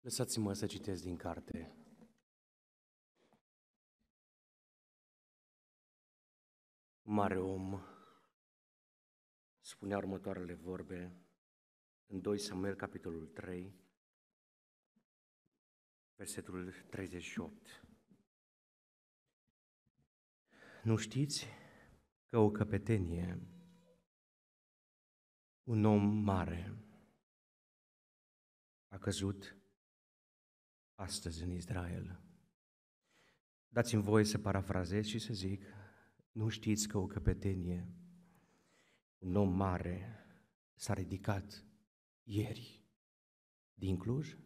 Lăsați-mă să citesc din carte. Mare om spunea următoarele vorbe în 2 Samuel, capitolul 3, versetul 38. Nu știți că o căpetenie, un om mare, a căzut astăzi în Israel. Dați-mi voie să parafrazez și să zic, nu știți că o căpetenie, un om mare, s-a ridicat ieri din Cluj?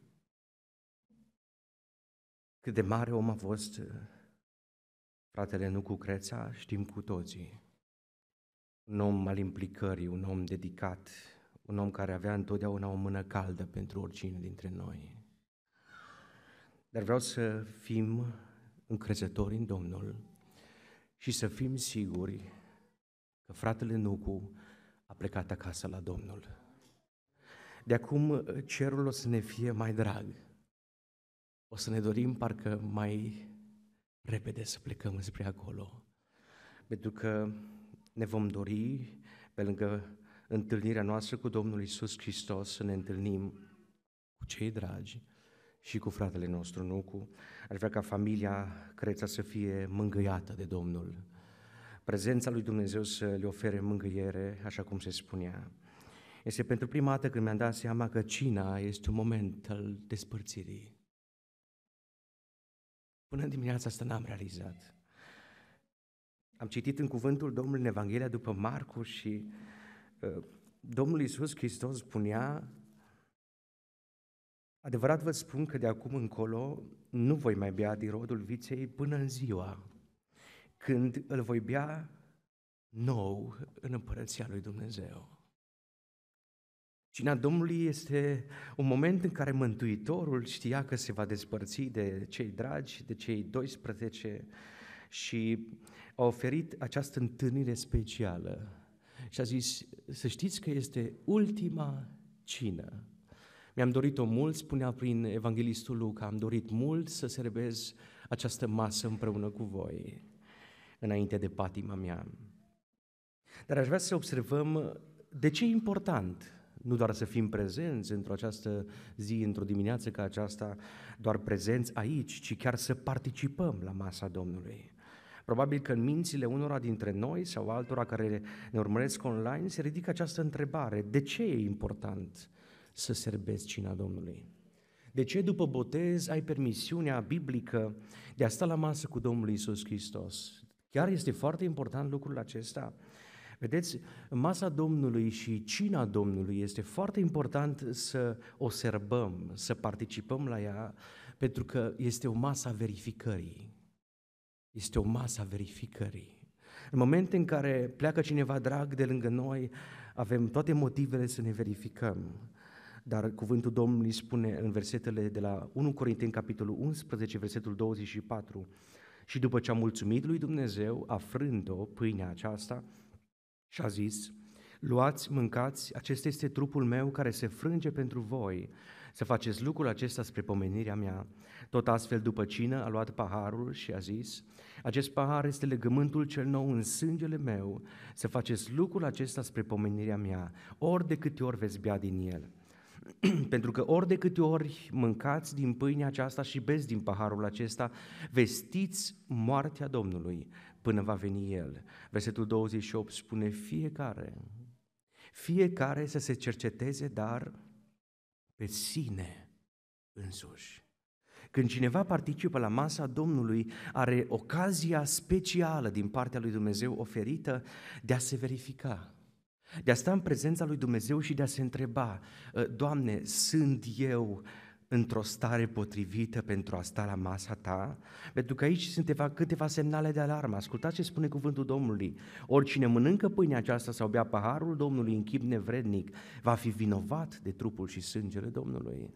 Cât de mare om a fost uh, fratele Nucu Creța, știm cu toții. Un om al implicării, un om dedicat, un om care avea întotdeauna o mână caldă pentru oricine dintre noi. Dar vreau să fim încrezători în Domnul și să fim siguri că fratele Nucu a plecat acasă la Domnul. De acum cerul o să ne fie mai drag. O să ne dorim parcă mai repede să plecăm spre acolo. Pentru că ne vom dori, pe lângă întâlnirea noastră cu Domnul Isus Hristos, să ne întâlnim cu cei dragi, și cu fratele nostru Nucu. Aș vrea ca familia Creța să fie mângâiată de Domnul. Prezența lui Dumnezeu să le ofere mângâiere, așa cum se spunea. Este pentru prima dată când mi-am dat seama că cina este un moment al despărțirii. Până dimineața asta n-am realizat. Am citit în cuvântul Domnului în Evanghelia după Marcu și uh, Domnul Iisus Hristos spunea Adevărat vă spun că de acum încolo nu voi mai bea din rodul viței până în ziua când îl voi bea nou în împărăția lui Dumnezeu. Cina Domnului este un moment în care Mântuitorul știa că se va despărți de cei dragi, de cei 12 și a oferit această întâlnire specială și a zis să știți că este ultima cină mi-am dorit-o mult, spunea prin Evanghelistul Luca, am dorit mult să servez această masă împreună cu voi, înainte de patima mea. Dar aș vrea să observăm de ce e important nu doar să fim prezenți într-o această zi, într-o dimineață ca aceasta, doar prezenți aici, ci chiar să participăm la masa Domnului. Probabil că în mințile unora dintre noi sau altora care ne urmăresc online se ridică această întrebare. De ce e important să serbezi cina Domnului? De ce după botez ai permisiunea biblică de a sta la masă cu Domnul Isus Hristos? Chiar este foarte important lucrul acesta. Vedeți, masa Domnului și cina Domnului este foarte important să o serbăm, să participăm la ea, pentru că este o masă a verificării. Este o masă a verificării. În momentul în care pleacă cineva drag de lângă noi, avem toate motivele să ne verificăm. Dar cuvântul Domnului spune în versetele de la 1 Corinteni, capitolul 11, versetul 24, și după ce a mulțumit lui Dumnezeu, afrând-o, pâinea aceasta, și a zis, luați, mâncați, acesta este trupul meu care se frânge pentru voi, să faceți lucrul acesta spre pomenirea mea. Tot astfel, după cină, a luat paharul și a zis, acest pahar este legământul cel nou în sângele meu, să faceți lucrul acesta spre pomenirea mea, ori de câte ori veți bea din el. Pentru că ori de câte ori mâncați din pâinea aceasta și beți din paharul acesta, vestiți moartea Domnului până va veni El. Versetul 28 spune fiecare, fiecare să se cerceteze, dar pe sine însuși. Când cineva participă la masa Domnului, are ocazia specială din partea lui Dumnezeu oferită de a se verifica de a sta în prezența lui Dumnezeu și de a se întreba, ă, Doamne, sunt eu într-o stare potrivită pentru a sta la masa ta? Pentru că aici sunt câteva semnale de alarmă. Ascultați ce spune cuvântul Domnului. Oricine mănâncă pâinea aceasta sau bea paharul Domnului în chip nevrednic, va fi vinovat de trupul și sângele Domnului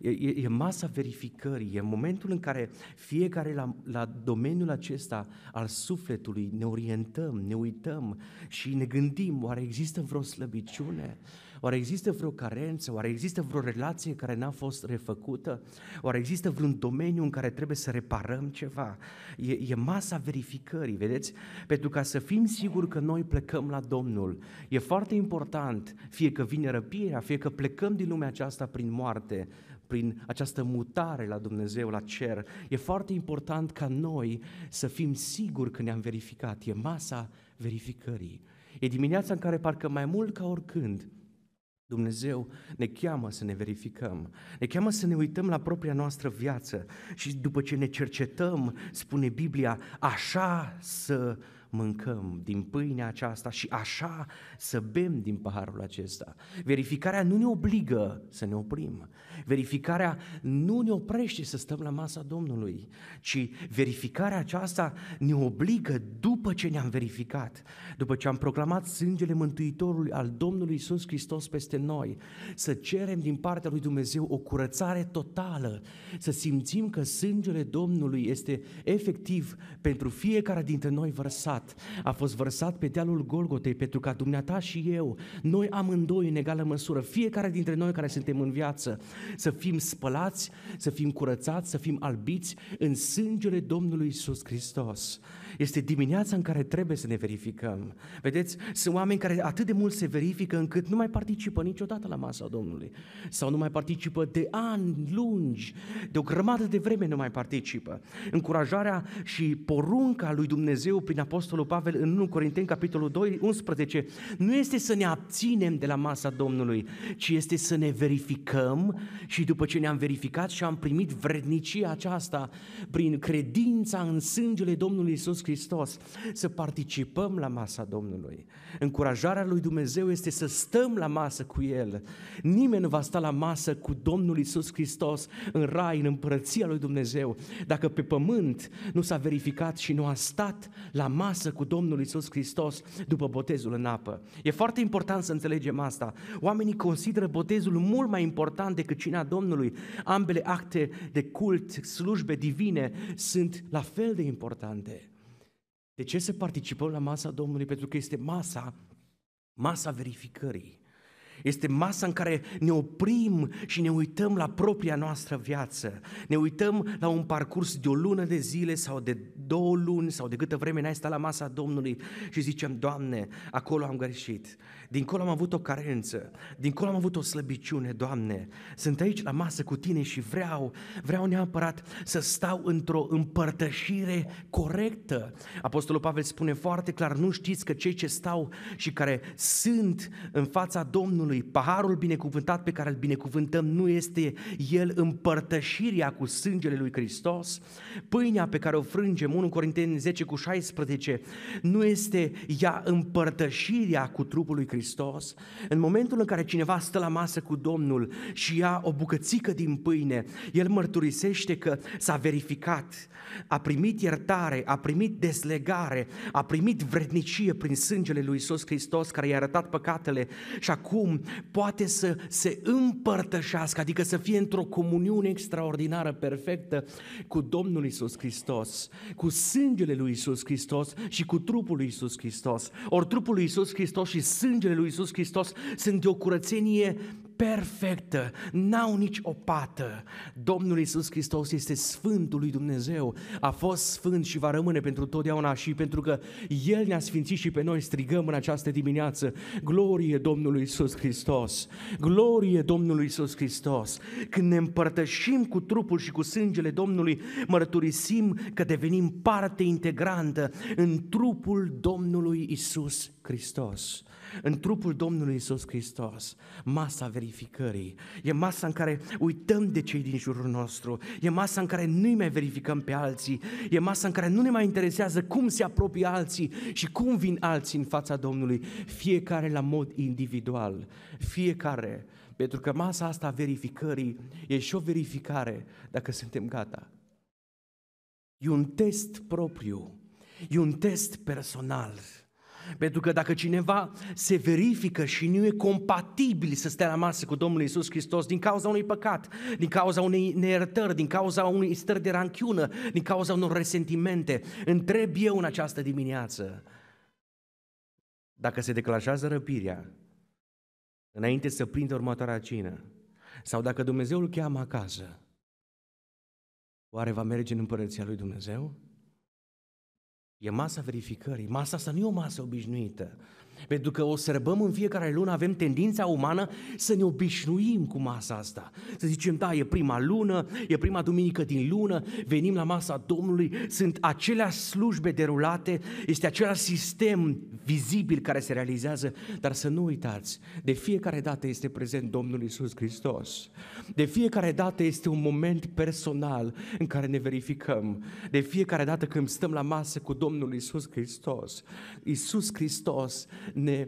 e, e, e masa verificării, e momentul în care fiecare la, la domeniul acesta al sufletului ne orientăm, ne uităm și ne gândim, oare există vreo slăbiciune? Oare există vreo carență? Oare există vreo relație care n-a fost refăcută? Oare există vreun domeniu în care trebuie să reparăm ceva? E, e masa verificării, vedeți? Pentru ca să fim siguri că noi plecăm la Domnul. E foarte important, fie că vine răpirea, fie că plecăm din lumea aceasta prin moarte, prin această mutare la Dumnezeu, la cer, e foarte important ca noi să fim siguri că ne-am verificat. E masa verificării. E dimineața în care parcă mai mult ca oricând Dumnezeu ne cheamă să ne verificăm, ne cheamă să ne uităm la propria noastră viață și după ce ne cercetăm, spune Biblia, așa să mâncăm din pâinea aceasta și așa să bem din paharul acesta. Verificarea nu ne obligă să ne oprim. Verificarea nu ne oprește să stăm la masa Domnului, ci verificarea aceasta ne obligă după ce ne-am verificat, după ce am proclamat sângele Mântuitorului al Domnului Isus Hristos peste noi, să cerem din partea lui Dumnezeu o curățare totală, să simțim că sângele Domnului este efectiv pentru fiecare dintre noi vărsat vărsat, a fost vărsat pe dealul Golgotei pentru ca dumneata și eu, noi amândoi în egală măsură, fiecare dintre noi care suntem în viață, să fim spălați, să fim curățați, să fim albiți în sângele Domnului Isus Hristos. Este dimineața în care trebuie să ne verificăm. Vedeți, sunt oameni care atât de mult se verifică încât nu mai participă niciodată la masa Domnului. Sau nu mai participă de ani lungi, de o grămadă de vreme nu mai participă. Încurajarea și porunca lui Dumnezeu prin apostol Apostolul Pavel în 1 Corinteni, capitolul 2, 11, nu este să ne abținem de la masa Domnului, ci este să ne verificăm și după ce ne-am verificat și am primit vrednicia aceasta prin credința în sângele Domnului Isus Hristos, să participăm la masa Domnului. Încurajarea lui Dumnezeu este să stăm la masă cu El. Nimeni nu va sta la masă cu Domnul Isus Hristos în rai, în împărăția lui Dumnezeu, dacă pe pământ nu s-a verificat și nu a stat la masă masă cu Domnul Isus Hristos după botezul în apă. E foarte important să înțelegem asta. Oamenii consideră botezul mult mai important decât cina Domnului. Ambele acte de cult, slujbe divine sunt la fel de importante. De ce să participăm la masa Domnului? Pentru că este masa, masa verificării. Este masa în care ne oprim și ne uităm la propria noastră viață. Ne uităm la un parcurs de o lună de zile sau de două luni sau de câtă vreme n-ai stat la masa Domnului și zicem, Doamne, acolo am greșit, dincolo am avut o carență, dincolo am avut o slăbiciune, Doamne, sunt aici la masă cu Tine și vreau, vreau neapărat să stau într-o împărtășire corectă. Apostolul Pavel spune foarte clar, nu știți că cei ce stau și care sunt în fața Domnului, paharul binecuvântat pe care îl binecuvântăm nu este el împărtășirea cu sângele lui Hristos, pâinea pe care o frângem 1 Corinteni 10 cu 16, nu este ea împărtășirea cu trupul lui Hristos? În momentul în care cineva stă la masă cu Domnul și ia o bucățică din pâine, el mărturisește că s-a verificat, a primit iertare, a primit deslegare, a primit vrednicie prin sângele lui Iisus Hristos care i-a arătat păcatele și acum poate să se împărtășească, adică să fie într-o comuniune extraordinară, perfectă cu Domnul Iisus Hristos, cu cu sângele lui Isus Hristos și cu trupul lui Isus Hristos. Ori trupul lui Isus Hristos și sângele lui Isus Hristos sunt de o curățenie perfectă, n-au nici o pată. Domnul Iisus Hristos este Sfântul lui Dumnezeu, a fost Sfânt și va rămâne pentru totdeauna și pentru că El ne-a sfințit și pe noi strigăm în această dimineață, glorie Domnului Iisus Hristos, glorie Domnului Iisus Hristos. Când ne împărtășim cu trupul și cu sângele Domnului, mărturisim că devenim parte integrantă în trupul Domnului Iisus Hristos în trupul Domnului Isus Hristos, masa verificării, e masa în care uităm de cei din jurul nostru, e masa în care nu mai verificăm pe alții, e masa în care nu ne mai interesează cum se apropie alții și cum vin alții în fața Domnului, fiecare la mod individual, fiecare, pentru că masa asta a verificării e și o verificare dacă suntem gata. E un test propriu, e un test personal. Pentru că dacă cineva se verifică și nu e compatibil să stea la masă cu Domnul Isus Hristos din cauza unui păcat, din cauza unei neiertări, din cauza unei stări de ranchiună, din cauza unor resentimente, întreb eu în această dimineață, dacă se declanșează răpirea, înainte să prindă următoarea cină, sau dacă Dumnezeu îl cheamă acasă, oare va merge în împărăția lui Dumnezeu? E masa verificării. Masa asta nu e o masă obișnuită. Pentru că o sărbăm în fiecare lună, avem tendința umană să ne obișnuim cu masa asta. Să zicem, da, e prima lună, e prima duminică din lună, venim la masa Domnului, sunt aceleași slujbe derulate, este același sistem vizibil care se realizează, dar să nu uitați, de fiecare dată este prezent Domnul Isus Hristos. De fiecare dată este un moment personal în care ne verificăm. De fiecare dată când stăm la masă cu Domnul Isus Hristos, Isus Hristos ne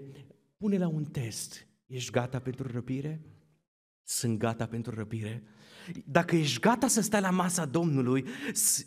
pune la un test. Ești gata pentru răpire? Sunt gata pentru răpire? Dacă ești gata să stai la masa Domnului,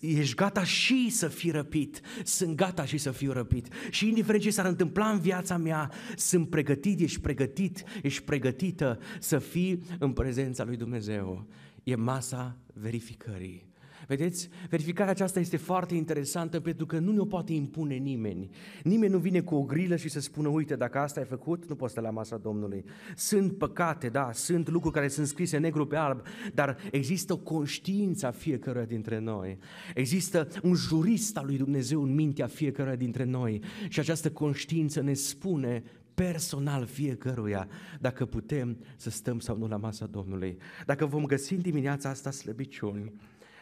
ești gata și să fii răpit. Sunt gata și să fiu răpit. Și indiferent ce s-ar întâmpla în viața mea, sunt pregătit, ești pregătit, ești pregătită să fii în prezența lui Dumnezeu. E masa verificării. Vedeți? Verificarea aceasta este foarte interesantă pentru că nu ne-o poate impune nimeni. Nimeni nu vine cu o grilă și să spună, uite, dacă asta ai făcut, nu poți să la masa Domnului. Sunt păcate, da, sunt lucruri care sunt scrise negru pe alb, dar există o conștiință a fiecăruia dintre noi. Există un jurist al lui Dumnezeu în mintea fiecăruia dintre noi și această conștiință ne spune personal fiecăruia, dacă putem să stăm sau nu la masa Domnului, dacă vom găsi în dimineața asta slăbiciuni,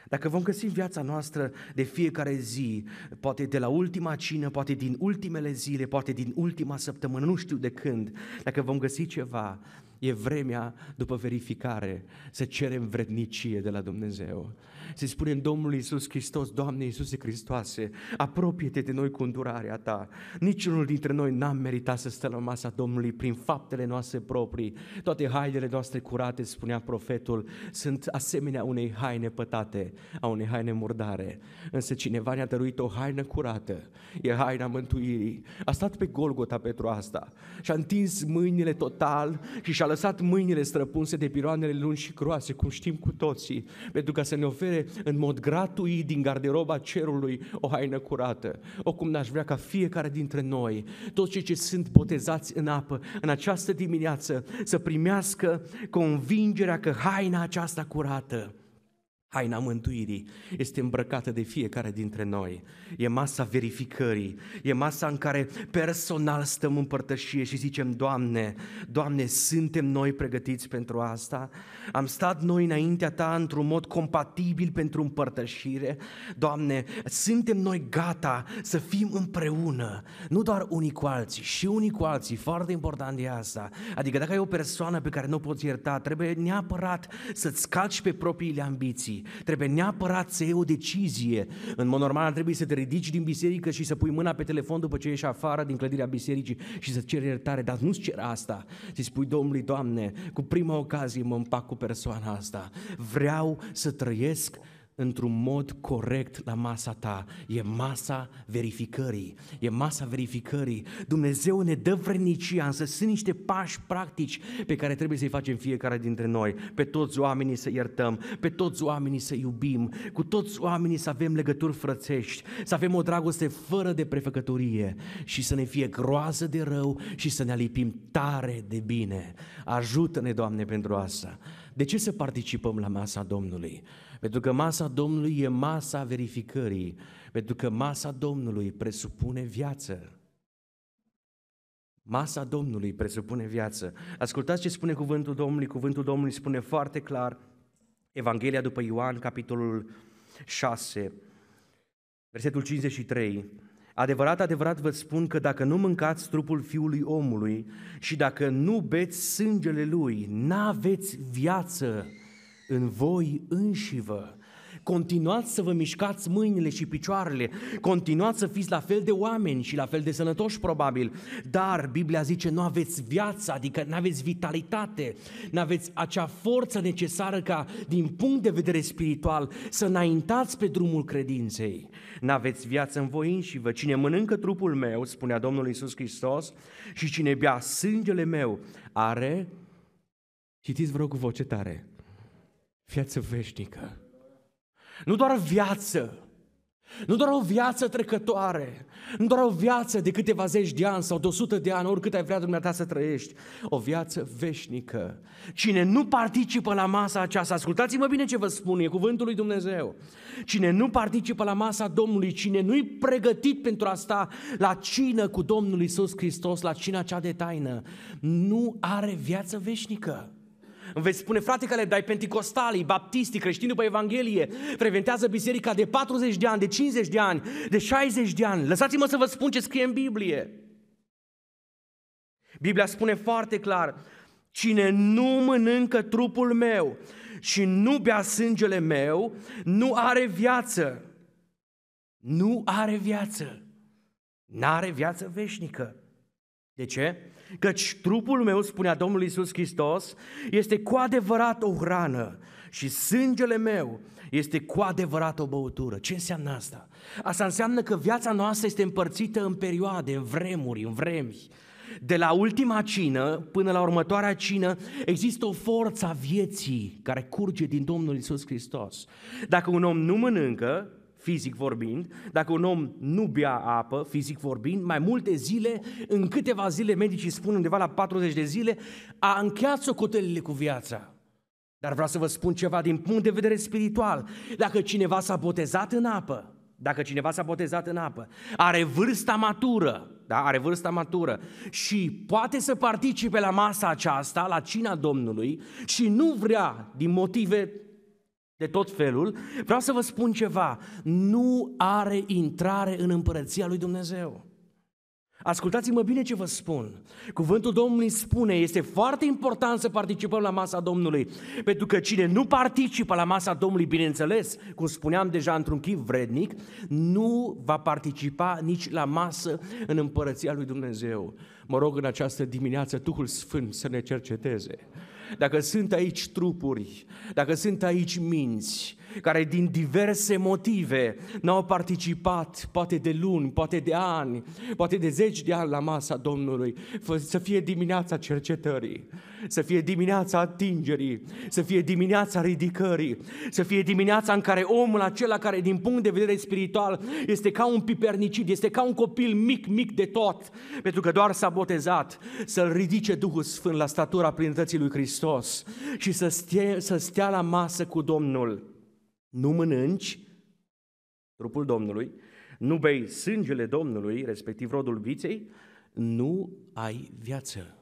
dacă vom găsi în viața noastră de fiecare zi, poate de la ultima cină, poate din ultimele zile, poate din ultima săptămână, nu știu de când, dacă vom găsi ceva E vremea după verificare să cerem vrednicie de la Dumnezeu. Să spunem Domnului Isus Hristos, Doamne Iisuse Hristoase, apropie-te de noi cu îndurarea Ta. Niciunul dintre noi n-am meritat să stăm la masa Domnului prin faptele noastre proprii. Toate hainele noastre curate, spunea profetul, sunt asemenea unei haine pătate, a unei haine murdare. Însă cineva ne-a dăruit o haină curată. E haina mântuirii. A stat pe Golgota pentru asta și a întins mâinile total și și-a lăsat mâinile străpunse de piroanele lungi și groase, cum știm cu toții, pentru ca să ne ofere în mod gratuit din garderoba cerului o haină curată. O cum n-aș vrea ca fiecare dintre noi, toți cei ce sunt botezați în apă, în această dimineață, să primească convingerea că haina aceasta curată Haina mântuirii este îmbrăcată de fiecare dintre noi. E masa verificării, e masa în care personal stăm în părtășie și zicem, Doamne, Doamne, suntem noi pregătiți pentru asta? Am stat noi înaintea Ta într-un mod compatibil pentru împărtășire? Doamne, suntem noi gata să fim împreună, nu doar unii cu alții, și unii cu alții, foarte important e asta. Adică dacă ai o persoană pe care nu o poți ierta, trebuie neapărat să-ți calci pe propriile ambiții, Trebuie neapărat să iei o decizie. În mod normal ar trebui să te ridici din biserică și să pui mâna pe telefon după ce ieși afară din clădirea bisericii și să ceri iertare, dar nu-ți cer asta. Să spui Domnului, Doamne, cu prima ocazie mă împac cu persoana asta. Vreau să trăiesc într-un mod corect la masa ta. E masa verificării. E masa verificării. Dumnezeu ne dă vrenicia, însă sunt niște pași practici pe care trebuie să-i facem fiecare dintre noi. Pe toți oamenii să iertăm, pe toți oamenii să iubim, cu toți oamenii să avem legături frățești, să avem o dragoste fără de prefăcătorie și să ne fie groază de rău și să ne alipim tare de bine. Ajută-ne, Doamne, pentru asta. De ce să participăm la masa Domnului? Pentru că masa Domnului e masa verificării, pentru că masa Domnului presupune viață. Masa Domnului presupune viață. Ascultați ce spune cuvântul Domnului. Cuvântul Domnului spune foarte clar Evanghelia după Ioan, capitolul 6, versetul 53. Adevărat, adevărat vă spun că dacă nu mâncați trupul fiului omului și dacă nu beți sângele lui, n-aveți viață în voi înși vă. Continuați să vă mișcați mâinile și picioarele, continuați să fiți la fel de oameni și la fel de sănătoși probabil, dar Biblia zice nu aveți viață, adică nu aveți vitalitate, nu aveți acea forță necesară ca din punct de vedere spiritual să înaintați pe drumul credinței. Nu aveți viață în voi Vă Cine mănâncă trupul meu, spunea Domnul Isus Hristos, și cine bea sângele meu are, citiți vă rog cu voce tare, viață veșnică. Nu doar viață, nu doar o viață trecătoare, nu doar o viață de câteva zeci de ani sau de sută de ani, oricât ai vrea dumneata să trăiești, o viață veșnică. Cine nu participă la masa aceasta, ascultați-mă bine ce vă spun, e cuvântul lui Dumnezeu. Cine nu participă la masa Domnului, cine nu-i pregătit pentru asta la cină cu Domnul Isus Hristos, la cina cea de taină, nu are viață veșnică. Îmi vei spune, frate, că le dai penticostalii, baptistii, creștini după Evanghelie, preventează biserica de 40 de ani, de 50 de ani, de 60 de ani. Lăsați-mă să vă spun ce scrie în Biblie. Biblia spune foarte clar, cine nu mănâncă trupul meu și nu bea sângele meu, nu are viață. Nu are viață. N-are viață veșnică. De ce? căci trupul meu, spunea Domnul Isus Hristos, este cu adevărat o hrană și sângele meu este cu adevărat o băutură. Ce înseamnă asta? Asta înseamnă că viața noastră este împărțită în perioade, în vremuri, în vremi. De la ultima cină până la următoarea cină există o forță a vieții care curge din Domnul Isus Hristos. Dacă un om nu mănâncă, fizic vorbind, dacă un om nu bea apă, fizic vorbind, mai multe zile, în câteva zile, medicii spun undeva la 40 de zile, a încheiat socotelile cu viața. Dar vreau să vă spun ceva din punct de vedere spiritual. Dacă cineva s-a botezat în apă, dacă cineva s-a botezat în apă, are vârsta matură, da? are vârsta matură și poate să participe la masa aceasta, la cina Domnului și nu vrea, din motive de tot felul, vreau să vă spun ceva. Nu are intrare în împărăția lui Dumnezeu. Ascultați-mă bine ce vă spun. Cuvântul Domnului spune, este foarte important să participăm la masa Domnului, pentru că cine nu participă la masa Domnului, bineînțeles, cum spuneam deja într-un chip vrednic, nu va participa nici la masă în împărăția lui Dumnezeu. Mă rog în această dimineață Duhul Sfânt să ne cerceteze dacă sunt aici trupuri, dacă sunt aici minți, care din diverse motive n-au participat, poate de luni, poate de ani, poate de zeci de ani la masa Domnului, să fie dimineața cercetării, să fie dimineața atingerii, să fie dimineața ridicării, să fie dimineața în care omul acela care din punct de vedere spiritual este ca un pipernicid, este ca un copil mic, mic de tot, pentru că doar s-a botezat, să-l ridice Duhul Sfânt la statura plinătății lui Hristos și să stea, să stea la masă cu Domnul nu mănânci trupul Domnului, nu bei sângele Domnului, respectiv rodul viței, nu ai viață.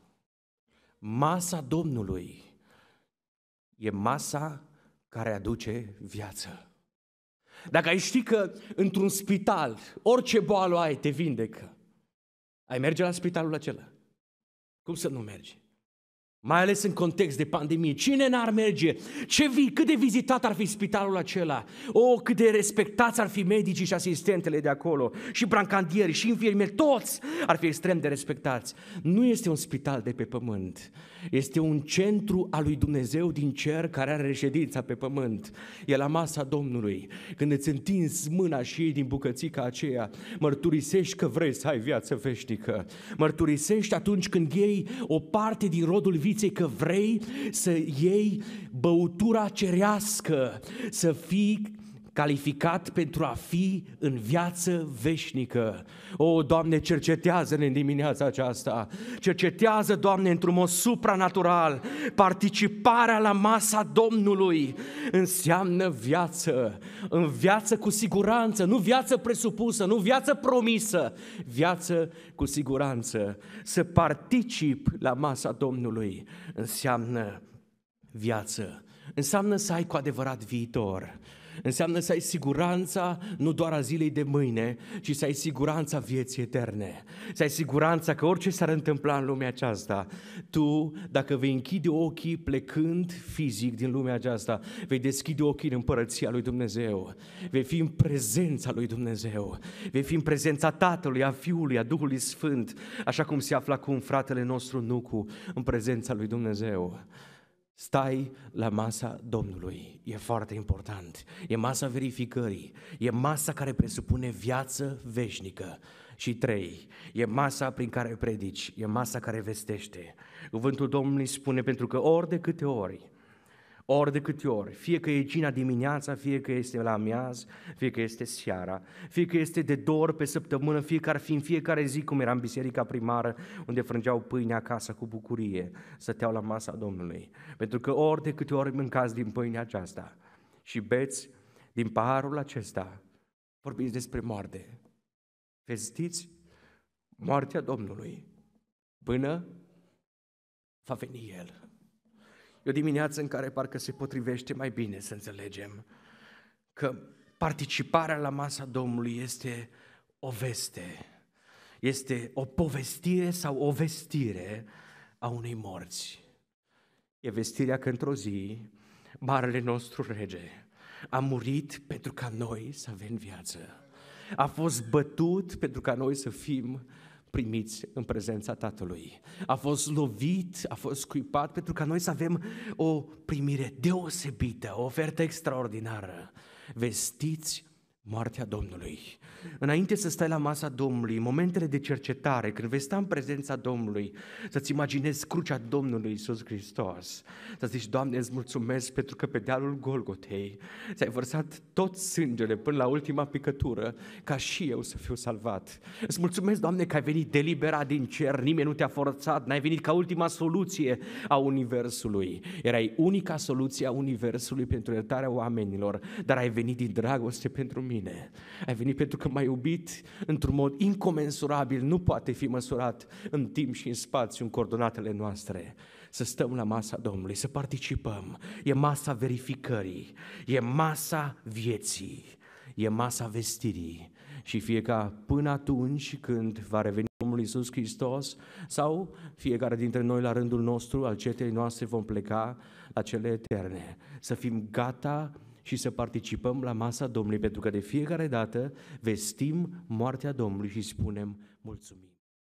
Masa Domnului e masa care aduce viață. Dacă ai ști că într-un spital orice boală ai te vindecă, ai merge la spitalul acela? Cum să nu mergi? mai ales în context de pandemie. Cine n-ar merge? Ce vi, cât de vizitat ar fi spitalul acela? O, oh, cât de respectați ar fi medicii și asistentele de acolo, și brancandieri, și infirmieri, toți ar fi extrem de respectați. Nu este un spital de pe pământ, este un centru al lui Dumnezeu din cer care are reședința pe pământ. E la masa Domnului. Când îți întinzi mâna și ei din bucățica aceea, mărturisești că vrei să ai viață veșnică. Mărturisești atunci când iei o parte din rodul vieții condiție că vrei să iei băutura cerească, să fii calificat pentru a fi în viață veșnică. O, Doamne, cercetează-ne în dimineața aceasta. Cercetează, Doamne, într-un mod supranatural. Participarea la masa Domnului înseamnă viață. În viață cu siguranță, nu viață presupusă, nu viață promisă, viață cu siguranță. Să particip la masa Domnului înseamnă viață. Înseamnă să ai cu adevărat viitor Înseamnă să ai siguranța nu doar a zilei de mâine, ci să ai siguranța vieții eterne. Să ai siguranța că orice s-ar întâmpla în lumea aceasta, tu, dacă vei închide ochii plecând fizic din lumea aceasta, vei deschide ochii în împărăția lui Dumnezeu. Vei fi în prezența lui Dumnezeu. Vei fi în prezența Tatălui, a Fiului, a Duhului Sfânt, așa cum se află acum fratele nostru Nucu, în prezența lui Dumnezeu. Stai la masa Domnului. E foarte important. E masa verificării. E masa care presupune viață veșnică. Și trei, e masa prin care predici, e masa care vestește. Cuvântul Domnului spune, pentru că ori de câte ori ori de câte ori, fie că e cina dimineața, fie că este la amiaz, fie că este seara, fie că este de două ori pe săptămână, fie că ar fi în fiecare zi, cum era în biserica primară, unde frângeau pâine acasă cu bucurie, stăteau la masa Domnului. Pentru că ori de câte ori mâncați din pâinea aceasta și beți din paharul acesta, vorbiți despre moarte. Vestiți moartea Domnului până va veni El. E o dimineață în care parcă se potrivește mai bine să înțelegem că participarea la masa Domnului este o veste, este o povestire sau o vestire a unei morți. E vestirea că într-o zi, marele nostru rege a murit pentru ca noi să avem viață. A fost bătut pentru ca noi să fim primiți în prezența Tatălui. A fost lovit, a fost scuipat pentru ca noi să avem o primire deosebită, o ofertă extraordinară. Vestiți moartea Domnului. Înainte să stai la masa Domnului, momentele de cercetare, când vei sta în prezența Domnului, să-ți imaginezi crucea Domnului Isus Hristos, să zici, Doamne, îți mulțumesc pentru că pe dealul Golgotei ți-ai vărsat tot sângele până la ultima picătură, ca și eu să fiu salvat. Îți mulțumesc, Doamne, că ai venit deliberat din cer, nimeni nu te-a forțat, n-ai venit ca ultima soluție a Universului. Erai unica soluție a Universului pentru iertarea oamenilor, dar ai venit din dragoste pentru mine mine. Ai venit pentru că m-ai iubit într-un mod incomensurabil, nu poate fi măsurat în timp și în spațiu, în coordonatele noastre. Să stăm la masa Domnului, să participăm. E masa verificării, e masa vieții, e masa vestirii. Și fie ca până atunci când va reveni Domnul Isus Hristos sau fiecare dintre noi la rândul nostru, al cetei noastre, vom pleca la cele eterne. Să fim gata și să participăm la masa Domnului, pentru că de fiecare dată vestim moartea Domnului și spunem mulțumim.